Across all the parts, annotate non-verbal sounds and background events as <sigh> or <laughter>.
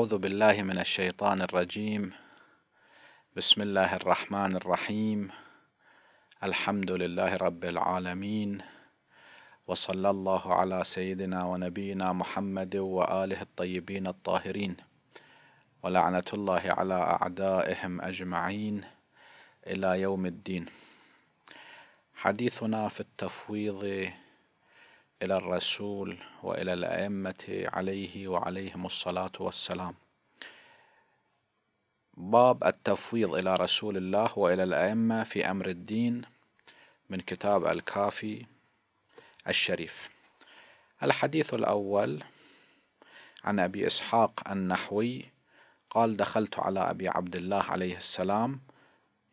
أعوذ بالله من الشيطان الرجيم بسم الله الرحمن الرحيم الحمد لله رب العالمين وصلى الله على سيدنا ونبينا محمد وآله الطيبين الطاهرين ولعنة الله على أعدائهم أجمعين إلى يوم الدين حديثنا في التفويض إلى الرسول وإلى الأئمة عليه وعليهم الصلاة والسلام باب التفويض إلى رسول الله وإلى الأئمة في أمر الدين من كتاب الكافي الشريف الحديث الأول عن أبي إسحاق النحوي قال دخلت على أبي عبد الله عليه السلام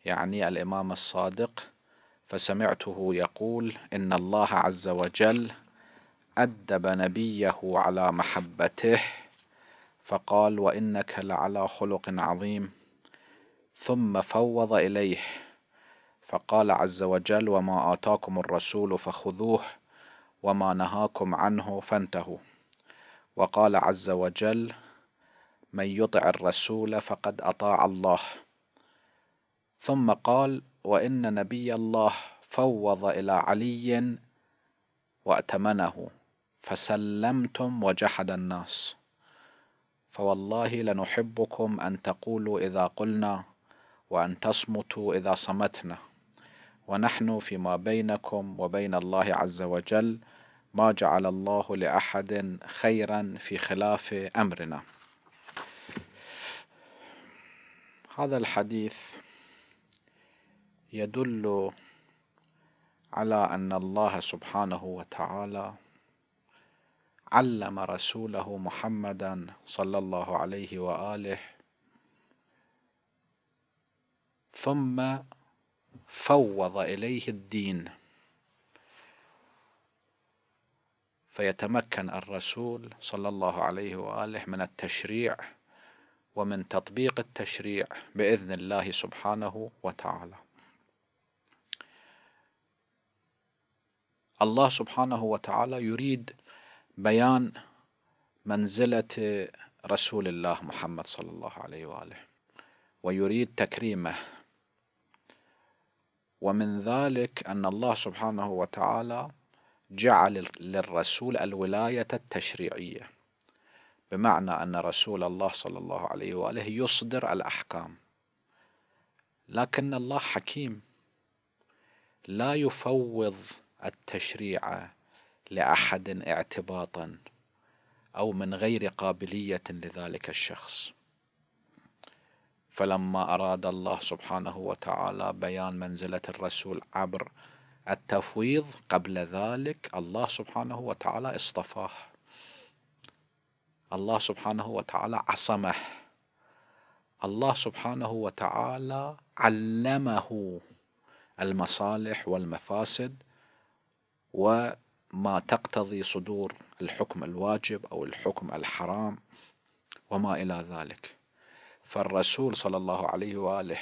يعني الإمام الصادق فسمعته يقول إن الله عز وجل أدب نبيه على محبته فقال وإنك لعلى خلق عظيم ثم فوض إليه فقال عز وجل وما آتاكم الرسول فخذوه وما نهاكم عنه فانتهوا وقال عز وجل من يطع الرسول فقد أطاع الله ثم قال وإن نبي الله فوض إلى علي وأتمنه فسلمتم وجحد الناس فوالله لنحبكم أن تقولوا إذا قلنا وأن تصمتوا إذا صمتنا ونحن فيما بينكم وبين الله عز وجل ما جعل الله لأحد خيرا في خلاف أمرنا هذا الحديث يدل على أن الله سبحانه وتعالى علم رسوله محمدا صلى الله عليه واله ثم فوض اليه الدين فيتمكن الرسول صلى الله عليه واله من التشريع ومن تطبيق التشريع باذن الله سبحانه وتعالى الله سبحانه وتعالى يريد بيان منزلة رسول الله محمد صلى الله عليه وآله ويريد تكريمه ومن ذلك أن الله سبحانه وتعالى جعل للرسول الولاية التشريعية بمعنى أن رسول الله صلى الله عليه وآله يصدر الأحكام لكن الله حكيم لا يفوض التشريع لأحد اعتباطا أو من غير قابلية لذلك الشخص فلما أراد الله سبحانه وتعالى بيان منزلة الرسول عبر التفويض قبل ذلك الله سبحانه وتعالى اصطفاه الله سبحانه وتعالى عصمه الله سبحانه وتعالى علمه المصالح والمفاسد و ما تقتضي صدور الحكم الواجب أو الحكم الحرام وما إلى ذلك فالرسول صلى الله عليه وآله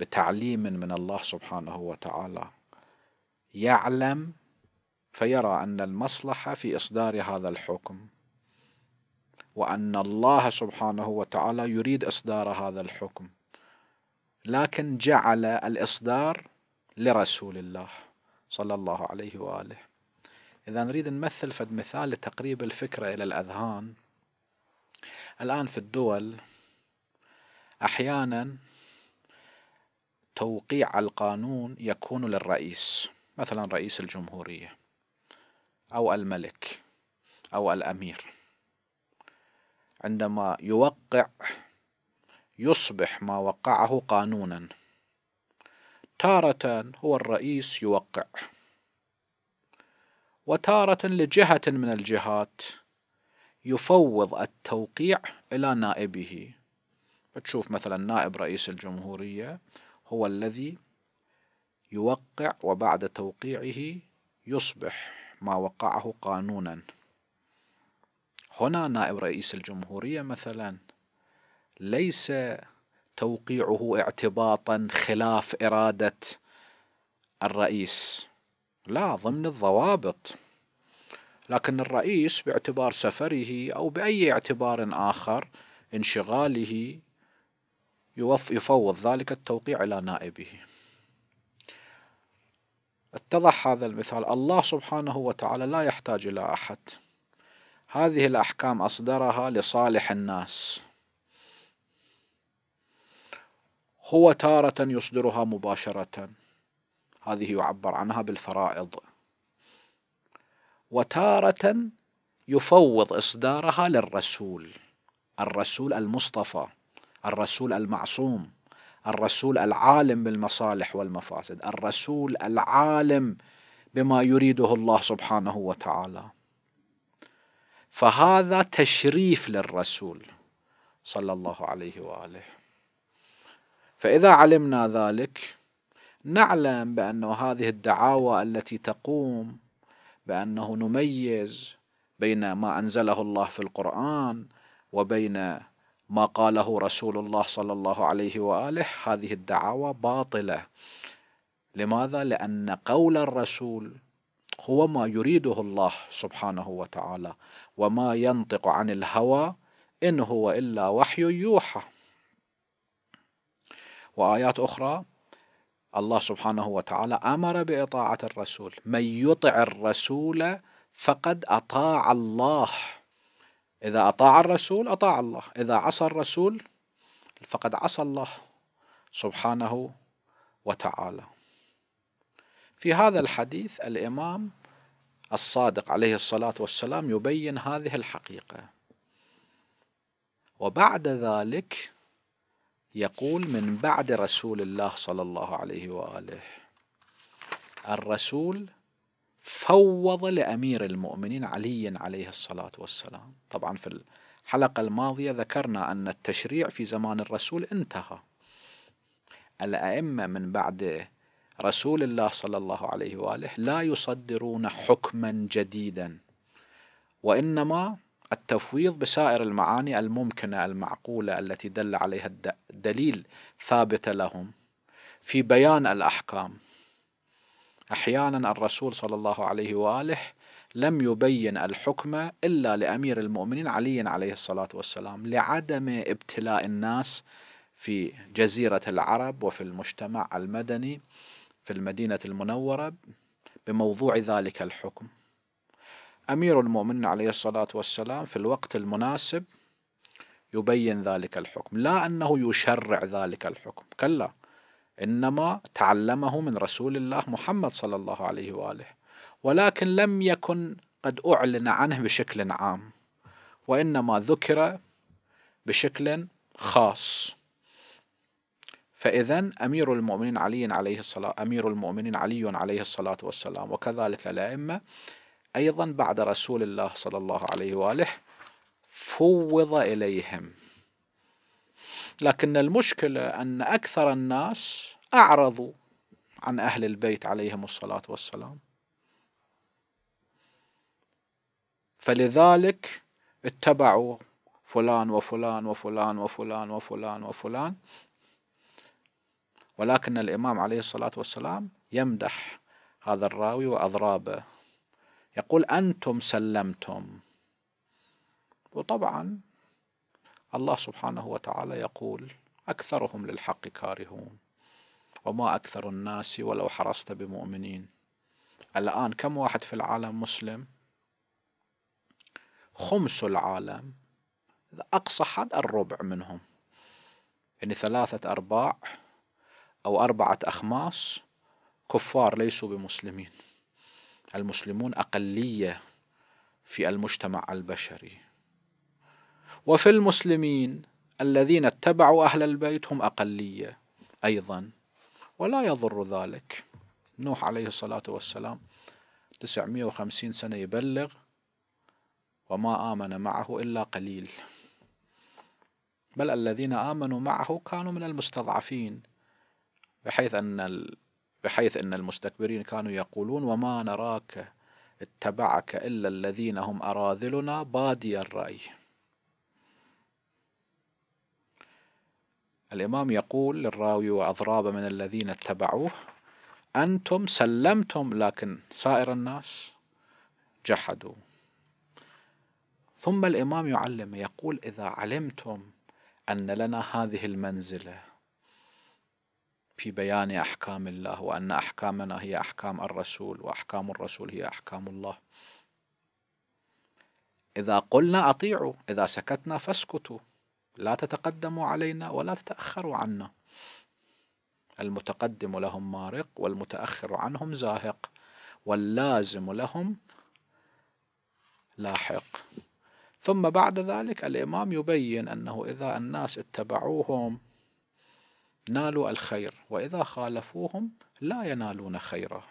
بتعليم من الله سبحانه وتعالى يعلم فيرى أن المصلحة في إصدار هذا الحكم وأن الله سبحانه وتعالى يريد إصدار هذا الحكم لكن جعل الإصدار لرسول الله صلى الله عليه وآله إذا نريد نمثل فد مثال لتقريب الفكرة إلى الأذهان الآن في الدول أحيانا توقيع القانون يكون للرئيس مثلا رئيس الجمهورية أو الملك أو الأمير عندما يوقع يصبح ما وقعه قانونا تارة هو الرئيس يوقع وتارة لجهة من الجهات يفوض التوقيع إلى نائبه تشوف مثلا نائب رئيس الجمهورية هو الذي يوقع وبعد توقيعه يصبح ما وقعه قانونا هنا نائب رئيس الجمهورية مثلا ليس توقيعه اعتباطا خلاف إرادة الرئيس لا ضمن الضوابط لكن الرئيس باعتبار سفره أو بأي اعتبار آخر انشغاله يفوض ذلك التوقيع إلى نائبه اتضح هذا المثال الله سبحانه وتعالى لا يحتاج إلى أحد هذه الأحكام أصدرها لصالح الناس هو تارة يصدرها مباشرة هذه يعبر عنها بالفرائض وتارة يفوض إصدارها للرسول الرسول المصطفى الرسول المعصوم الرسول العالم بالمصالح والمفاسد الرسول العالم بما يريده الله سبحانه وتعالى فهذا تشريف للرسول صلى الله عليه واله فاذا علمنا ذلك نعلم بأن هذه الدعاوى التي تقوم بأنه نميز بين ما أنزله الله في القرآن وبين ما قاله رسول الله صلى الله عليه وآله هذه الدعاوى باطلة لماذا؟ لأن قول الرسول هو ما يريده الله سبحانه وتعالى وما ينطق عن الهوى إن هو إلا وحي يوحى وآيات أخرى الله سبحانه وتعالى امر باطاعه الرسول من يطع الرسول فقد اطاع الله اذا اطاع الرسول اطاع الله اذا عصى الرسول فقد عصى الله سبحانه وتعالى في هذا الحديث الامام الصادق عليه الصلاه والسلام يبين هذه الحقيقه وبعد ذلك يقول من بعد رسول الله صلى الله عليه واله الرسول فوض لامير المؤمنين علي عليه الصلاه والسلام طبعا في الحلقه الماضيه ذكرنا ان التشريع في زمان الرسول انتهى الائمه من بعد رسول الله صلى الله عليه واله لا يصدرون حكما جديدا وانما التفويض بسائر المعاني الممكنه المعقوله التي دل عليها الدليل ثابته لهم في بيان الاحكام احيانا الرسول صلى الله عليه واله لم يبين الحكم الا لامير المؤمنين علي عليه الصلاه والسلام لعدم ابتلاء الناس في جزيره العرب وفي المجتمع المدني في المدينه المنوره بموضوع ذلك الحكم أمير المؤمنين عليه الصلاة والسلام في الوقت المناسب يبين ذلك الحكم لا أنه يشرع ذلك الحكم كلا إنما تعلمه من رسول الله محمد صلى الله عليه وآله ولكن لم يكن قد أعلن عنه بشكل عام وإنما ذكر بشكل خاص فإذا أمير المؤمنين علي عليه الصلاة أمير المؤمنين علي عليه الصلاة والسلام وكذلك الأئمة أيضا بعد رسول الله صلى الله عليه وآله فوض إليهم لكن المشكلة أن أكثر الناس أعرضوا عن أهل البيت عليهم الصلاة والسلام فلذلك اتبعوا فلان وفلان وفلان وفلان وفلان وفلان ولكن الإمام عليه الصلاة والسلام يمدح هذا الراوي وأضرابه يقول أنتم سلمتم وطبعا الله سبحانه وتعالى يقول أكثرهم للحق كارهون وما أكثر الناس ولو حرصت بمؤمنين الآن كم واحد في العالم مسلم خمس العالم أقصى حد الربع منهم يعني ثلاثة أرباع أو أربعة أخماس كفار ليسوا بمسلمين المسلمون أقلية في المجتمع البشري وفي المسلمين الذين اتبعوا أهل البيت هم أقلية أيضا ولا يضر ذلك نوح عليه الصلاة والسلام 950 سنة يبلغ وما آمن معه إلا قليل بل الذين آمنوا معه كانوا من المستضعفين بحيث أن بحيث أن المستكبرين كانوا يقولون وما نراك اتبعك إلا الذين هم أراذلنا بادي الرأي الإمام يقول للراوي وأضراب من الذين اتبعوه أنتم سلمتم لكن سائر الناس جحدوا ثم الإمام يعلم يقول إذا علمتم أن لنا هذه المنزلة في بيان أحكام الله وأن أحكامنا هي أحكام الرسول وأحكام الرسول هي أحكام الله إذا قلنا أطيعوا إذا سكتنا فاسكتوا لا تتقدموا علينا ولا تتأخروا عنا المتقدم لهم مارق والمتأخر عنهم زاهق واللازم لهم لاحق ثم بعد ذلك الإمام يبين أنه إذا الناس اتبعوهم نالوا الخير وإذا خالفوهم لا ينالون خيرا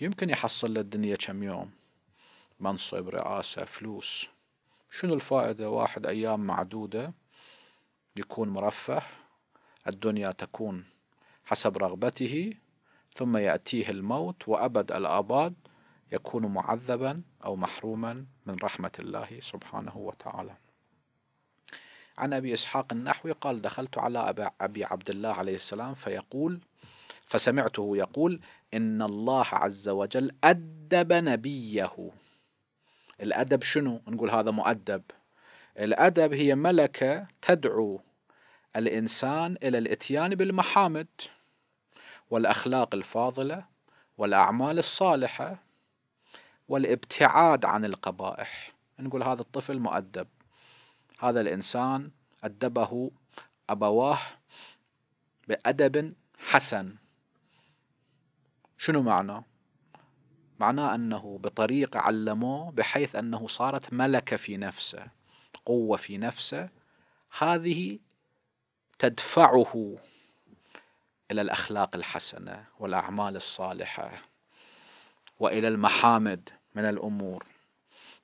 يمكن يحصل للدنيا كم يوم منصب رئاسة فلوس شنو الفائدة واحد أيام معدودة يكون مرفه الدنيا تكون حسب رغبته ثم يأتيه الموت وأبد الآباد يكون معذبا أو محروما من رحمة الله سبحانه وتعالى عن أبي إسحاق النحوي قال دخلت على أبي عبد الله عليه السلام فيقول فسمعته يقول إن الله عز وجل أدب نبيه الأدب شنو؟ نقول هذا مؤدب الأدب هي ملكة تدعو الإنسان إلى الإتيان بالمحامد والأخلاق الفاضلة والأعمال الصالحة والابتعاد عن القبائح نقول هذا الطفل مؤدب هذا الإنسان أدبه أبواه بأدب حسن شنو معنى؟ معناه أنه بطريقة علموه بحيث أنه صارت ملكة في نفسه قوة في نفسه هذه تدفعه إلى الأخلاق الحسنة والأعمال الصالحة وإلى المحامد من الأمور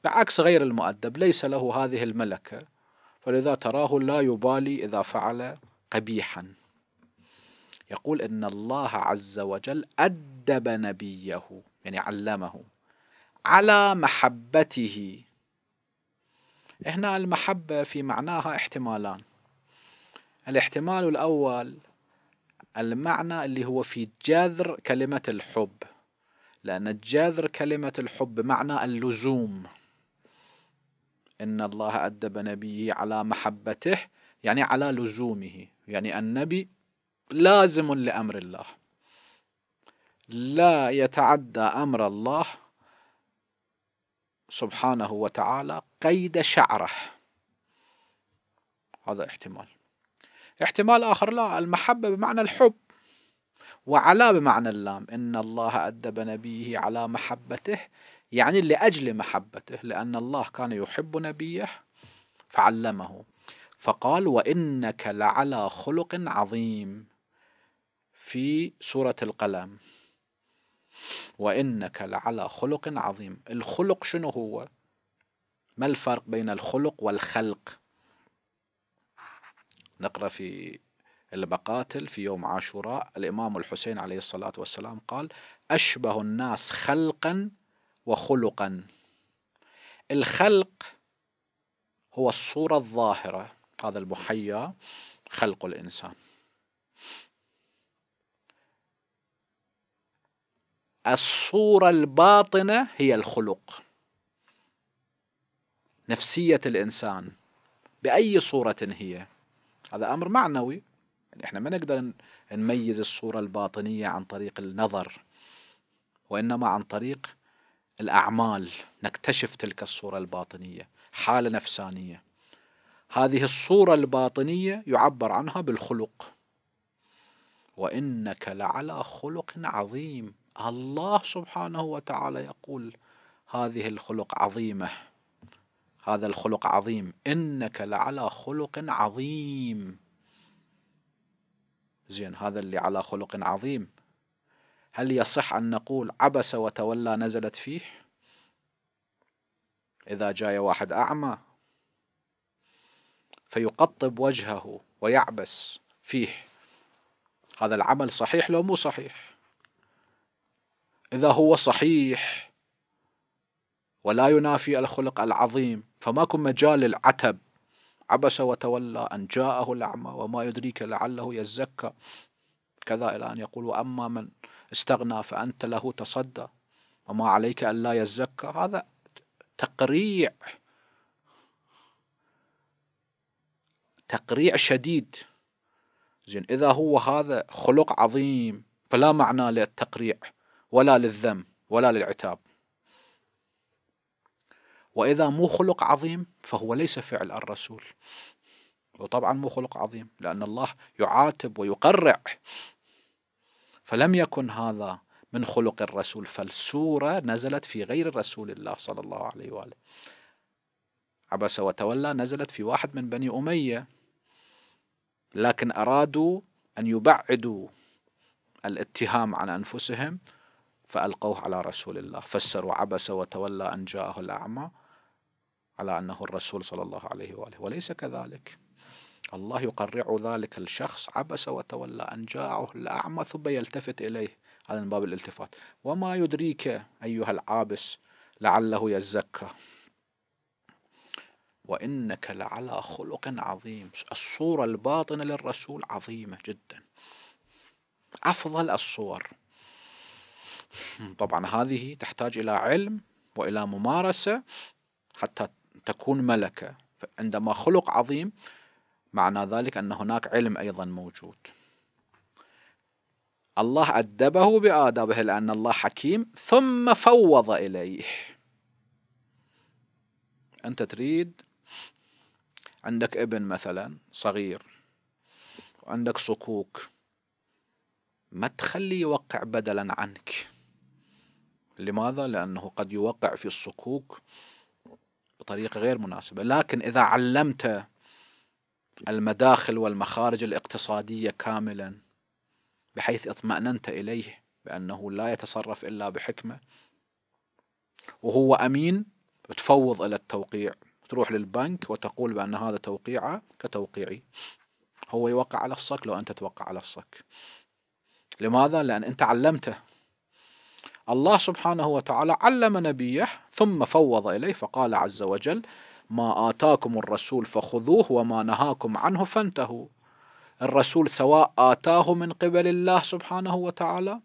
بعكس غير المؤدب ليس له هذه الملكة فلذا تراه لا يبالي إذا فعل قبيحا يقول إن الله عز وجل أدب نبيه يعني علمه على محبته هنا المحبة في معناها احتمالان الاحتمال الأول المعنى اللي هو في جذر كلمة الحب لأن جذر كلمة الحب معنى اللزوم إن الله أدب نبيه على محبته يعني على لزومه يعني النبي لازم لأمر الله لا يتعدى أمر الله سبحانه وتعالى قيد شعره هذا احتمال احتمال آخر لا المحبة بمعنى الحب وعلى بمعنى اللام إن الله أدب نبيه على محبته يعني لأجل محبته لأن الله كان يحب نبيه فعلمه فقال وإنك لعلى خلق عظيم في سورة القلم وإنك لعلى خلق عظيم الخلق شنو هو ما الفرق بين الخلق والخلق نقرأ في المقاتل في يوم عاشوراء الإمام الحسين عليه الصلاة والسلام قال أشبه الناس خلقا وخلقا الخلق هو الصورة الظاهرة هذا المحيا خلق الإنسان الصورة الباطنة هي الخلق نفسية الإنسان بأي صورة هي هذا أمر معنوي يعني إحنا ما نقدر نميز الصورة الباطنية عن طريق النظر وإنما عن طريق الأعمال نكتشف تلك الصورة الباطنية حالة نفسانية هذه الصورة الباطنية يعبر عنها بالخلق وإنك لعلى خلق عظيم الله سبحانه وتعالى يقول هذه الخلق عظيمة هذا الخلق عظيم إنك لعلى خلق عظيم زين هذا اللي على خلق عظيم هل يصح أن نقول عبس وتولى نزلت فيه إذا جاء واحد أعمى فيقطب وجهه ويعبس فيه هذا العمل صحيح لو مو صحيح إذا هو صحيح ولا ينافي الخلق العظيم كن مجال للعتب عبس وتولى أن جاءه الأعمى وما يدريك لعله يزكى كذا إلى أن يقول وأما من استغنى فأنت له تصدى وما عليك ألا يزكى هذا تقريع تقريع شديد زين إذا هو هذا خلق عظيم فلا معنى للتقريع ولا للذم ولا للعتاب وإذا مو خلق عظيم فهو ليس فعل الرسول وطبعا مو خلق عظيم لأن الله يعاتب ويقرع فلم يكن هذا من خلق الرسول فالسورة نزلت في غير رسول الله صلى الله عليه وآله عبس وتولى نزلت في واحد من بني أمية لكن أرادوا أن يبعدوا الاتهام عن أنفسهم فألقوه على رسول الله فسروا عبس وتولى أن جاءه الأعمى على أنه الرسول صلى الله عليه وآله وليس كذلك الله يقرع ذلك الشخص عبس وتولى أن جاءه الأعمى ثم يلتفت إليه هذا من باب الالتفات وما يدريك أيها العابس لعله يزكى وإنك لعلى خلق عظيم الصورة الباطنة للرسول عظيمة جدا أفضل الصور <laughs> طبعا هذه تحتاج إلى علم وإلى ممارسة حتى تكون ملكة عندما خلق عظيم معنى ذلك أن هناك علم أيضا موجود الله أدبه بآدابه لأن الله حكيم ثم فوض إليه أنت تريد عندك ابن مثلا صغير وعندك صكوك ما تخلي يوقع بدلا عنك لماذا؟ لأنه قد يوقع في الصكوك بطريقة غير مناسبة لكن إذا علمته المداخل والمخارج الاقتصادية كاملا بحيث اطمأننت إليه بأنه لا يتصرف إلا بحكمة وهو أمين تفوض إلى التوقيع تروح للبنك وتقول بأن هذا توقيعه كتوقيعي هو يوقع على الصك لو أنت توقع على الصك لماذا؟ لأن أنت علمته الله سبحانه وتعالى علم نبيه ثم فوض إليه فقال عز وجل ما آتاكم الرسول فخذوه وما نهاكم عنه فانتهوا الرسول سواء آتاه من قبل الله سبحانه وتعالى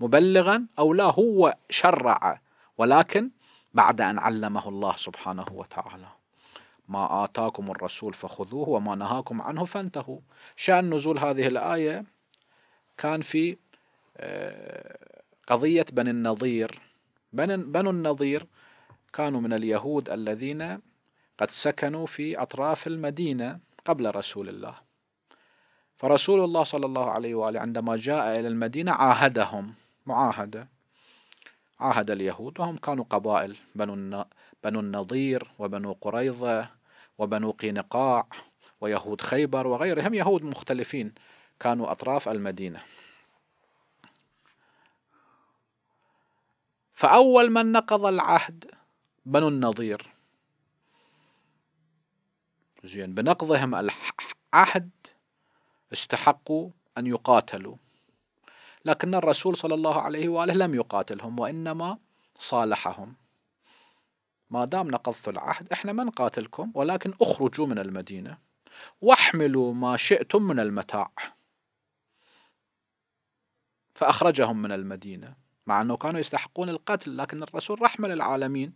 مبلغا أو لا هو شرع ولكن بعد أن علمه الله سبحانه وتعالى ما آتاكم الرسول فخذوه وما نهاكم عنه فانتهوا شأن نزول هذه الآية كان في آه، قضية بني النظير بني النظير كانوا من اليهود الذين قد سكنوا في أطراف المدينة قبل رسول الله فرسول الله صلى الله عليه وآله عندما جاء إلى المدينة عاهدهم معاهدة عاهد اليهود وهم كانوا قبائل بنو بنو النضير وبنو قريظة وبنو قينقاع ويهود خيبر وغيرهم يهود مختلفين كانوا أطراف المدينة فأول من نقض العهد بنو النظير زين بنقضهم العهد استحقوا أن يقاتلوا لكن الرسول صلى الله عليه وآله لم يقاتلهم وإنما صالحهم ما دام نقضت العهد احنا ما نقاتلكم ولكن اخرجوا من المدينة واحملوا ما شئتم من المتاع فأخرجهم من المدينة مع أنه كانوا يستحقون القتل لكن الرسول رحمة للعالمين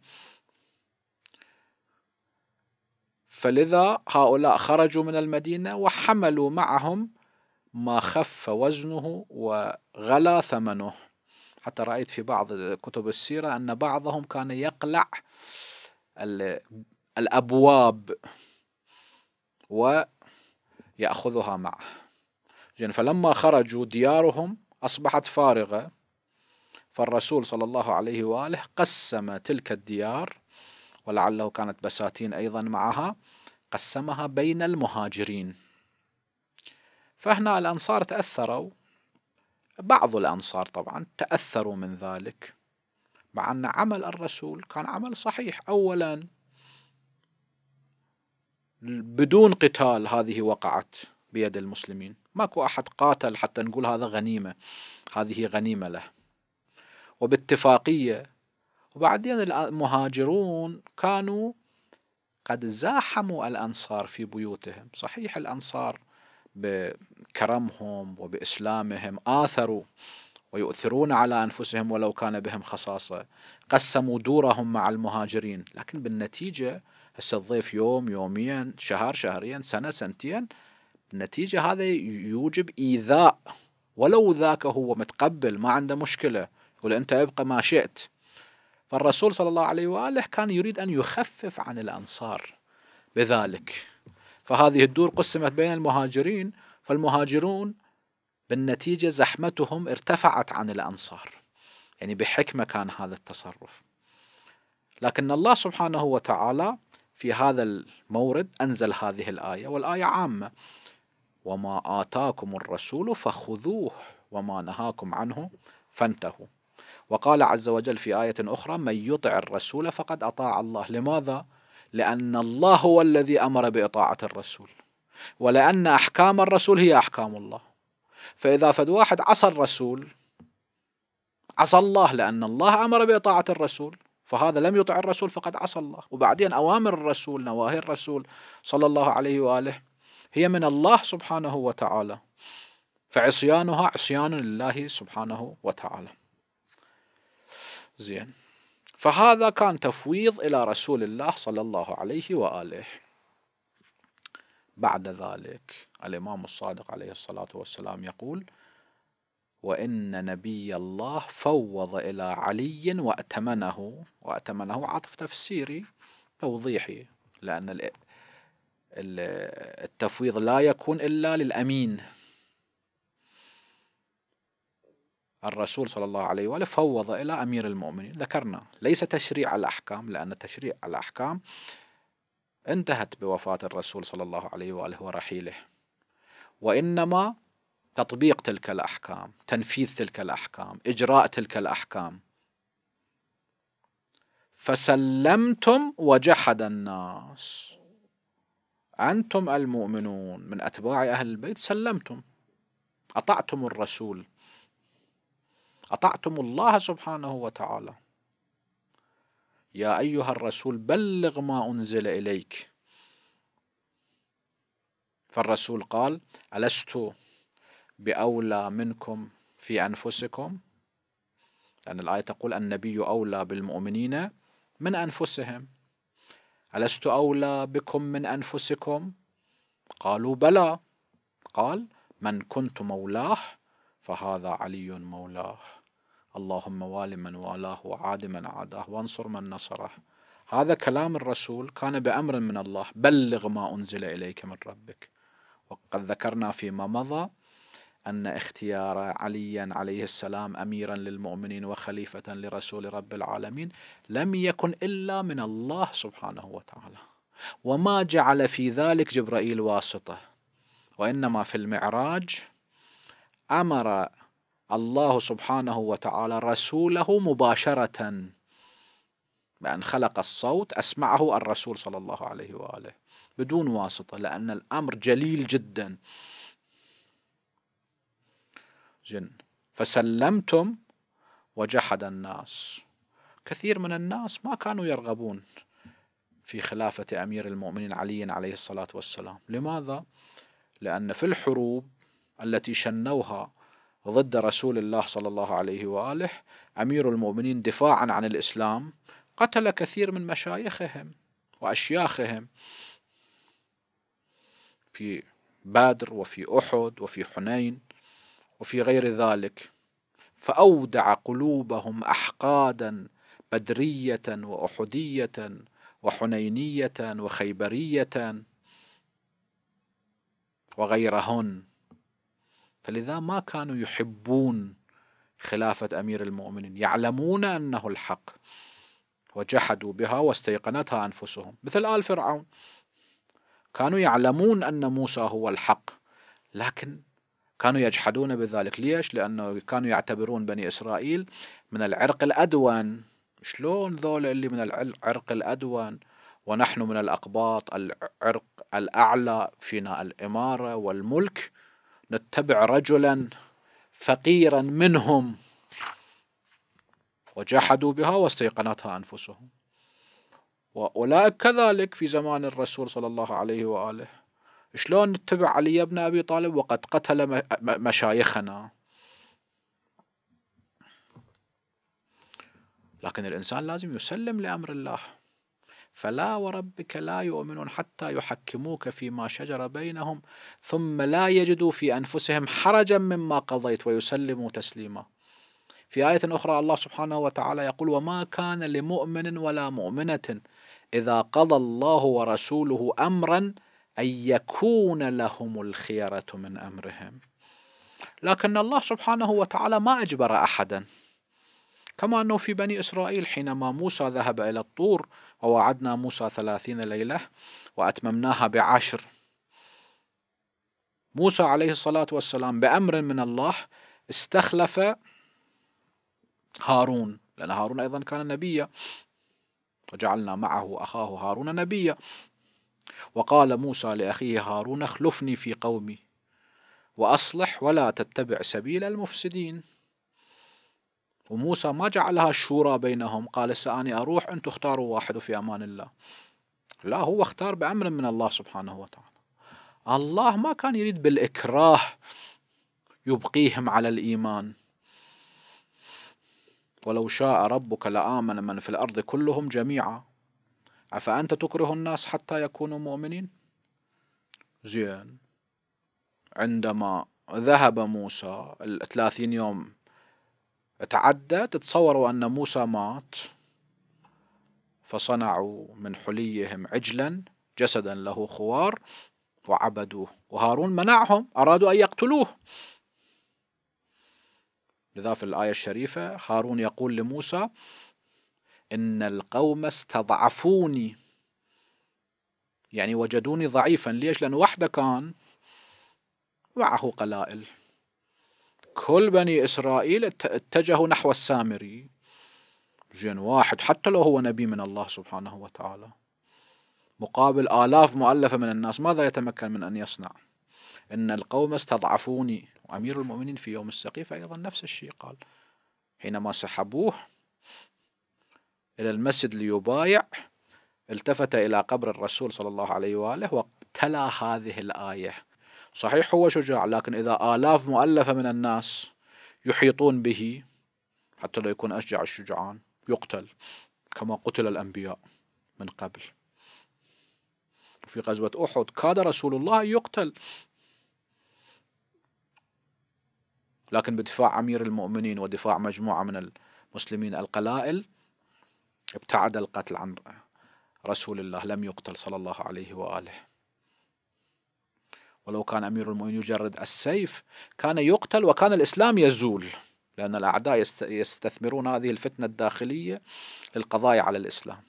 فلذا هؤلاء خرجوا من المدينة وحملوا معهم ما خف وزنه وغلا ثمنه حتى رأيت في بعض كتب السيرة أن بعضهم كان يقلع الأبواب ويأخذها معه زين فلما خرجوا ديارهم أصبحت فارغة فالرسول صلى الله عليه وآله قسم تلك الديار ولعله كانت بساتين أيضا معها قسمها بين المهاجرين فهنا الأنصار تأثروا بعض الأنصار طبعا تأثروا من ذلك مع أن عمل الرسول كان عمل صحيح أولا بدون قتال هذه وقعت بيد المسلمين ماكو أحد قاتل حتى نقول هذا غنيمة هذه غنيمة له وباتفاقية وبعدين المهاجرون كانوا قد زاحموا الأنصار في بيوتهم صحيح الأنصار بكرمهم وبإسلامهم آثروا ويؤثرون على أنفسهم ولو كان بهم خصاصة قسموا دورهم مع المهاجرين لكن بالنتيجة هسه الضيف يوم يوميا شهر شهرين سنة سنتين النتيجة هذا يوجب إيذاء ولو ذاك هو متقبل ما عنده مشكلة يقول أنت ابقى ما شئت فالرسول صلى الله عليه وآله كان يريد أن يخفف عن الأنصار بذلك فهذه الدور قسمت بين المهاجرين فالمهاجرون بالنتيجة زحمتهم ارتفعت عن الأنصار يعني بحكمة كان هذا التصرف لكن الله سبحانه وتعالى في هذا المورد أنزل هذه الآية والآية عامة وما آتاكم الرسول فخذوه وما نهاكم عنه فانتهوا وقال عز وجل في آية أخرى من يطع الرسول فقد أطاع الله لماذا؟ لأن الله هو الذي أمر بإطاعة الرسول ولأن أحكام الرسول هي أحكام الله فإذا فد واحد عصى الرسول عصى الله لأن الله أمر بإطاعة الرسول فهذا لم يطع الرسول فقد عصى الله وبعدين أوامر الرسول نواهي الرسول صلى الله عليه وآله هي من الله سبحانه وتعالى فعصيانها عصيان لله سبحانه وتعالى زين فهذا كان تفويض إلى رسول الله صلى الله عليه وآله بعد ذلك الإمام الصادق عليه الصلاة والسلام يقول وإن نبي الله فوض إلى علي وأتمنه وأتمنه عطف تفسيري توضيحي لأن التفويض لا يكون إلا للأمين الرسول صلى الله عليه وآله فوض إلى أمير المؤمنين ذكرنا ليس تشريع الأحكام لأن تشريع الأحكام انتهت بوفاة الرسول صلى الله عليه وآله ورحيله وإنما تطبيق تلك الأحكام تنفيذ تلك الأحكام إجراء تلك الأحكام فسلمتم وجحد الناس أنتم المؤمنون من أتباع أهل البيت سلمتم أطعتم الرسول أطعتم الله سبحانه وتعالى يا أيها الرسول بلغ ما أنزل إليك فالرسول قال ألست بأولى منكم في أنفسكم لأن الآية تقول النبي أولى بالمؤمنين من أنفسهم ألست أولى بكم من أنفسكم قالوا بلى قال من كنت مولاه فهذا علي مولاه اللهم وال من والاه وعاد من عاداه وانصر من نصره هذا كلام الرسول كان بأمر من الله بلغ ما أنزل إليك من ربك وقد ذكرنا فيما مضى أن اختيار عليا عليه السلام أميرا للمؤمنين وخليفة لرسول رب العالمين لم يكن إلا من الله سبحانه وتعالى وما جعل في ذلك جبرائيل واسطة وإنما في المعراج أمر الله سبحانه وتعالى رسوله مباشرة بأن خلق الصوت أسمعه الرسول صلى الله عليه وآله بدون واسطة لأن الأمر جليل جدا زين فسلمتم وجحد الناس كثير من الناس ما كانوا يرغبون في خلافة أمير المؤمنين علي عليه الصلاة والسلام لماذا؟ لأن في الحروب التي شنوها ضد رسول الله صلى الله عليه واله امير المؤمنين دفاعا عن الاسلام قتل كثير من مشايخهم واشياخهم في بدر وفي احد وفي حنين وفي غير ذلك فاودع قلوبهم احقادا بدريه واحديه وحنينيه وخيبريه وغيرهن فلذا ما كانوا يحبون خلافة أمير المؤمنين يعلمون أنه الحق وجحدوا بها واستيقنتها أنفسهم مثل آل فرعون كانوا يعلمون أن موسى هو الحق لكن كانوا يجحدون بذلك ليش؟ لأنه كانوا يعتبرون بني إسرائيل من العرق الأدون شلون ذول اللي من العرق الأدون ونحن من الأقباط العرق الأعلى فينا الإمارة والملك نتبع رجلا فقيرا منهم وجحدوا بها واستيقنتها أنفسهم وأولئك كذلك في زمان الرسول صلى الله عليه وآله شلون نتبع علي بن أبي طالب وقد قتل مشايخنا لكن الإنسان لازم يسلم لأمر الله فلا وربك لا يؤمنون حتى يحكموك فيما شجر بينهم ثم لا يجدوا في أنفسهم حرجا مما قضيت ويسلموا تسليما في آية أخرى الله سبحانه وتعالى يقول وما كان لمؤمن ولا مؤمنة إذا قضى الله ورسوله أمرا أن يكون لهم الخيرة من أمرهم لكن الله سبحانه وتعالى ما أجبر أحدا كما أنه في بني إسرائيل حينما موسى ذهب إلى الطور ووعدنا موسى ثلاثين ليلة وأتممناها بعشر موسى عليه الصلاة والسلام بأمر من الله استخلف هارون لأن هارون أيضا كان نبيا وجعلنا معه أخاه هارون نبيا وقال موسى لأخيه هارون اخلفني في قومي وأصلح ولا تتبع سبيل المفسدين وموسى ما جعلها شورى بينهم قال سأني أروح أنتم اختاروا واحد وفي أمان الله لا هو اختار بأمر من الله سبحانه وتعالى الله ما كان يريد بالإكراه يبقيهم على الإيمان ولو شاء ربك لآمن من في الأرض كلهم جميعا أفأنت تكره الناس حتى يكونوا مؤمنين زين عندما ذهب موسى الثلاثين يوم تعدى تتصوروا أن موسى مات فصنعوا من حليهم عجلا جسدا له خوار وعبدوه وهارون منعهم أرادوا أن يقتلوه لذا في الآية الشريفة هارون يقول لموسى إن القوم استضعفوني يعني وجدوني ضعيفا ليش لأنه وحده كان معه قلائل كل بني إسرائيل اتجهوا نحو السامري زين واحد حتى لو هو نبي من الله سبحانه وتعالى مقابل آلاف مؤلفة من الناس ماذا يتمكن من أن يصنع إن القوم استضعفوني وأمير المؤمنين في يوم السقيف أيضا نفس الشيء قال حينما سحبوه إلى المسجد ليبايع التفت إلى قبر الرسول صلى الله عليه وآله وتلا هذه الآية صحيح هو شجاع لكن إذا آلاف مؤلفة من الناس يحيطون به حتى لا يكون أشجع الشجعان يقتل كما قتل الأنبياء من قبل في غزوة أحد كاد رسول الله يقتل لكن بدفاع أمير المؤمنين ودفاع مجموعة من المسلمين القلائل ابتعد القتل عن رسول الله لم يقتل صلى الله عليه وآله ولو كان أمير المؤمنين يجرد السيف كان يقتل وكان الإسلام يزول لأن الأعداء يستثمرون هذه الفتنة الداخلية للقضاء على الإسلام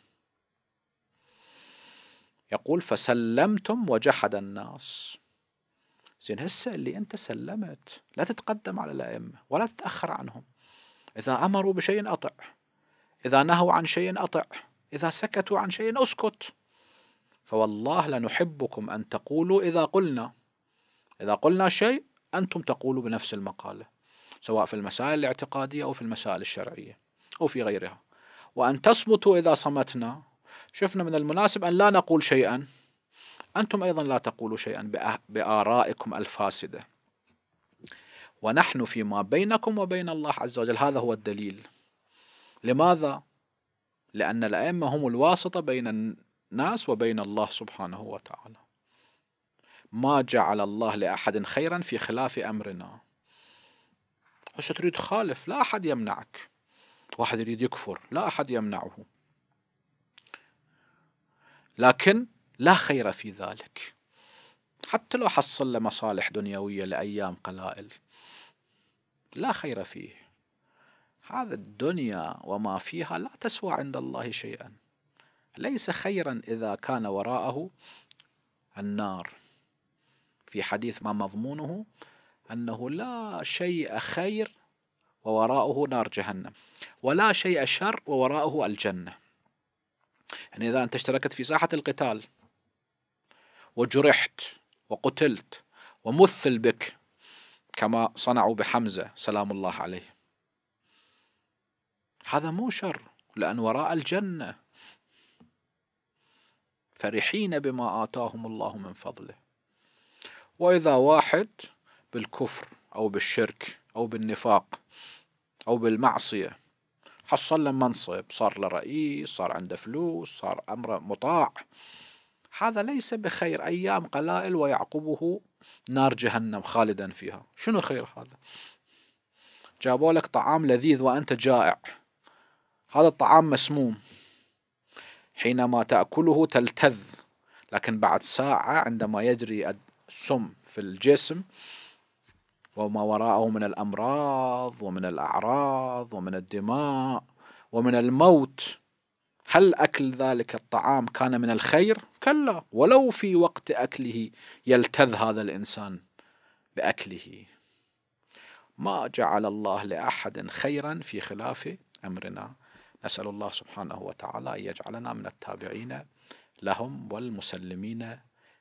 يقول فسلمتم وجحد الناس زين هسه اللي انت سلمت لا تتقدم على الائمه ولا تتاخر عنهم اذا امروا بشيء اطع اذا نهوا عن شيء اطع اذا سكتوا عن شيء اسكت فوالله لنحبكم ان تقولوا اذا قلنا إذا قلنا شيء أنتم تقولوا بنفس المقالة سواء في المسائل الاعتقادية أو في المسائل الشرعية أو في غيرها وأن تصمتوا إذا صمتنا شفنا من المناسب أن لا نقول شيئا أنتم أيضا لا تقولوا شيئا بآرائكم الفاسدة ونحن فيما بينكم وبين الله عز وجل هذا هو الدليل لماذا؟ لأن الأئمة هم الواسطة بين الناس وبين الله سبحانه وتعالى ما جعل الله لأحد خيرا في خلاف أمرنا هسه تريد خالف لا أحد يمنعك واحد يريد يكفر لا أحد يمنعه لكن لا خير في ذلك حتى لو حصل له مصالح دنيوية لأيام قلائل لا خير فيه هذا الدنيا وما فيها لا تسوى عند الله شيئا ليس خيرا إذا كان وراءه النار في حديث ما مضمونه أنه لا شيء خير ووراءه نار جهنم ولا شيء شر ووراءه الجنة يعني إذا أنت اشتركت في ساحة القتال وجرحت وقتلت ومثل بك كما صنعوا بحمزة سلام الله عليه هذا مو شر لأن وراء الجنة فرحين بما آتاهم الله من فضله وإذا واحد بالكفر أو بالشرك أو بالنفاق أو بالمعصية حصل له منصب صار له رئيس صار عنده فلوس صار أمره مطاع هذا ليس بخير أيام قلائل ويعقبه نار جهنم خالدا فيها شنو خير هذا جابوا لك طعام لذيذ وأنت جائع هذا الطعام مسموم حينما تأكله تلتذ لكن بعد ساعة عندما يجري سم في الجسم وما وراءه من الأمراض ومن الأعراض ومن الدماء ومن الموت هل أكل ذلك الطعام كان من الخير؟ كلا ولو في وقت أكله يلتذ هذا الإنسان بأكله ما جعل الله لأحد خيرا في خلاف أمرنا نسأل الله سبحانه وتعالى أن يجعلنا من التابعين لهم والمسلمين